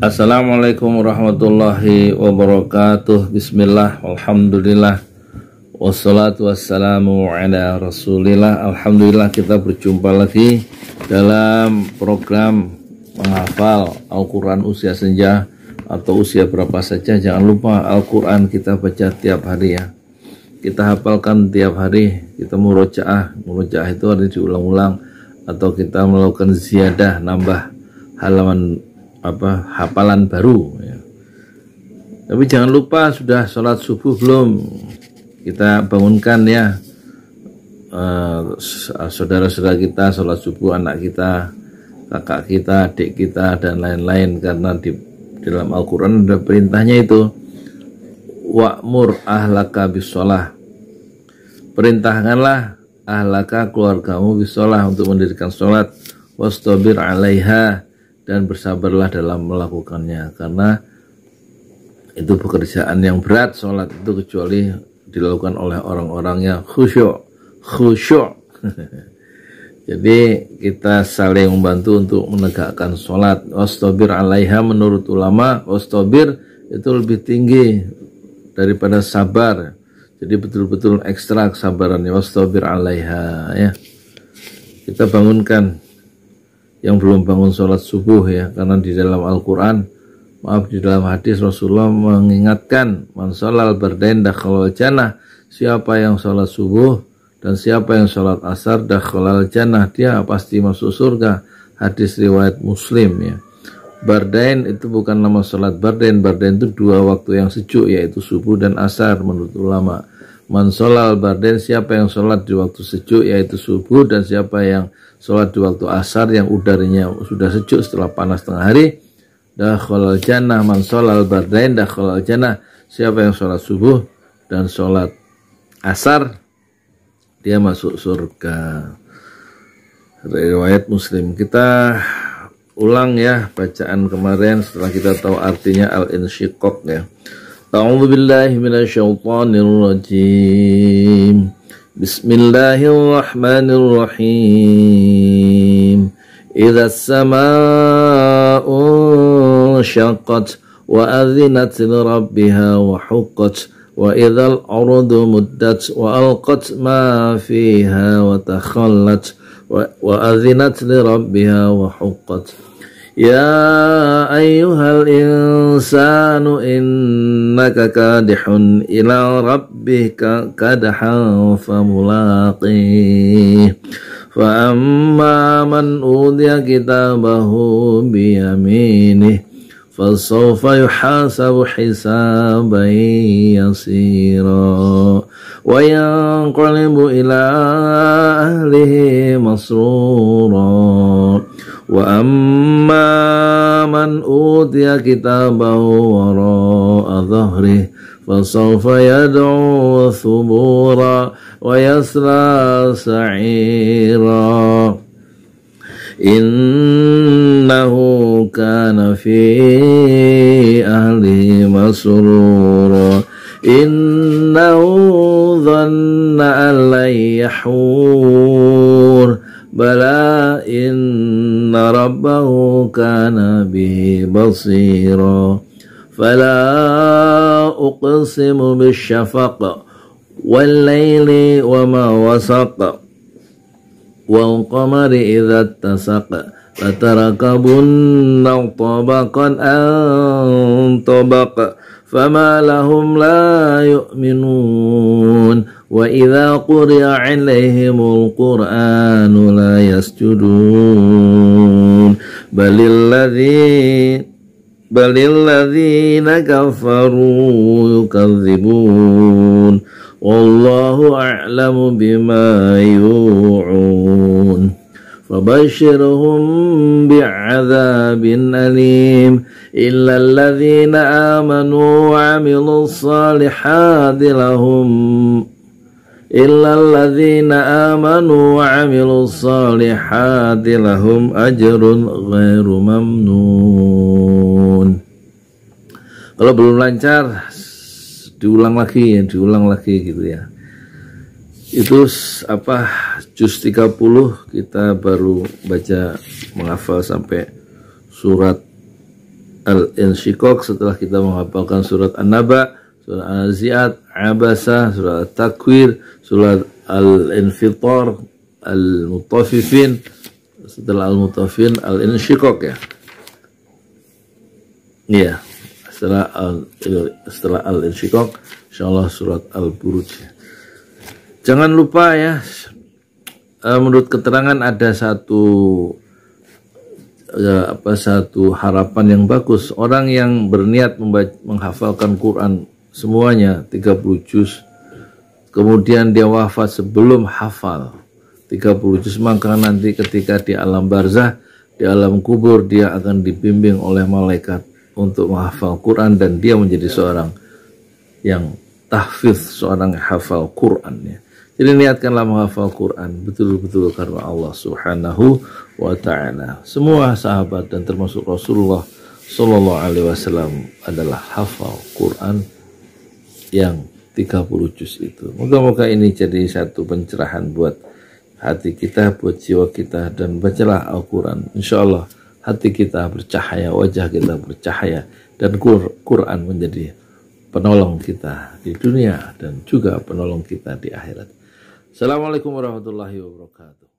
Assalamualaikum warahmatullahi wabarakatuh Bismillah Alhamdulillah Wassalatu wassalamu ala rasulillah Alhamdulillah kita berjumpa lagi Dalam program Menghafal Al-Quran usia senja Atau usia berapa saja Jangan lupa Al-Quran kita baca tiap hari ya Kita hafalkan tiap hari Kita murojaah Murojaah itu harus diulang-ulang Atau kita melakukan ziyadah Nambah halaman apa hafalan baru ya. tapi jangan lupa sudah sholat subuh belum kita bangunkan ya saudara eh, saudara-saudara kita sholat subuh anak kita kakak kita adik kita dan lain-lain karena di dalam Al-Quran ada perintahnya itu wa'mur ahlaka bisolah perintahkanlah ahlaka keluargamu bisolah untuk mendirikan sholat wastobir alaiha dan bersabarlah dalam melakukannya karena itu pekerjaan yang berat sholat itu kecuali dilakukan oleh orang-orang yang khusyuk khusyuk jadi kita saling membantu untuk menegakkan sholat ostobir alaiha menurut ulama ostobir itu lebih tinggi daripada sabar jadi betul-betul ekstra kesabarannya ostobir alaiha ya kita bangunkan yang belum bangun sholat subuh ya karena di dalam Al-Quran maaf di dalam hadis Rasulullah mengingatkan man sholal berdain dakhalal jannah siapa yang sholat subuh dan siapa yang sholat asar dah dakhalal jannah dia pasti masuk surga hadis riwayat muslim ya Bardain itu bukan nama sholat bardain Bardain itu dua waktu yang sejuk yaitu subuh dan asar menurut ulama Mansolah al barden siapa yang sholat di waktu sejuk yaitu subuh dan siapa yang sholat di waktu asar yang udaranya sudah sejuk setelah panas tengah hari dakhala jannah man sholat al-bardain jannah siapa yang sholat subuh dan sholat asar dia masuk surga riwayat muslim kita ulang ya bacaan kemarin setelah kita tahu artinya al insyikok ya أعوذ بالله من الشيطان الرجيم بسم الله الرحمن الرحيم إذا السماء انشقت وأذنت لربها وحقت وإذا الأرض مدت وألقت ما فيها وتخلت وأذنت لربها وحقت يا أيها الإنسان إنك كادح إلى ربك كدحا فملاقيه فأما من أوذي كتابه بيمينه فسوف يحاسب حسابا يسيرا وينقلب إلى أهله مسرورا وأما من أوتي كتابه وراء ظهره فسوف يدعو ثبورا ويسرى سعيرا إنه كان في أهله مسرورا إنه ظن أن لن يحور بلى ربه كان به بصيرا فلا أقسم بالشفق والليل وما وسق والقمر إذا اتسق فتركبن طبقا أن طبق فما لهم لا يؤمنون وإذا قرئ عليهم القرآن لا يسجدون بل الذين بل الذين كفروا يكذبون والله أعلم بما يوعون فبشرهم بعذاب أليم إلا الذين آمنوا وعملوا الصالحات لهم إلا الذين آمنوا وعملوا الصالحات لهم أجر غير ممنون kalau belum lancar diulang lagi ya diulang lagi gitu ya itu apa juz 30 kita baru baca menghafal sampai surat al insyikok setelah kita menghafalkan surat an-naba surah Aziat, Abasa, surah Takwir, surat Al-Infitar, Al-Mutafifin, setelah Al-Mutafifin, Al-Inshikok ya. Iya, setelah al setelah Al-Inshikok, insyaallah surat Al-Buruj. Ya. Jangan lupa ya, eh, menurut keterangan ada satu ya, apa satu harapan yang bagus orang yang berniat menghafalkan Quran semuanya 30 juz kemudian dia wafat sebelum hafal 30 juz maka nanti ketika di alam barzah di alam kubur dia akan dibimbing oleh malaikat untuk menghafal Quran dan dia menjadi seorang yang tahfiz seorang hafal Quran ya. Jadi niatkanlah menghafal Quran betul-betul karena Allah Subhanahu wa taala. Semua sahabat dan termasuk Rasulullah sallallahu alaihi wasallam adalah hafal Quran yang 30 juz itu. Moga-moga ini jadi satu pencerahan buat hati kita, buat jiwa kita dan bacalah Al-Qur'an. Insyaallah hati kita bercahaya, wajah kita bercahaya dan Qur'an menjadi penolong kita di dunia dan juga penolong kita di akhirat. Assalamualaikum warahmatullahi wabarakatuh.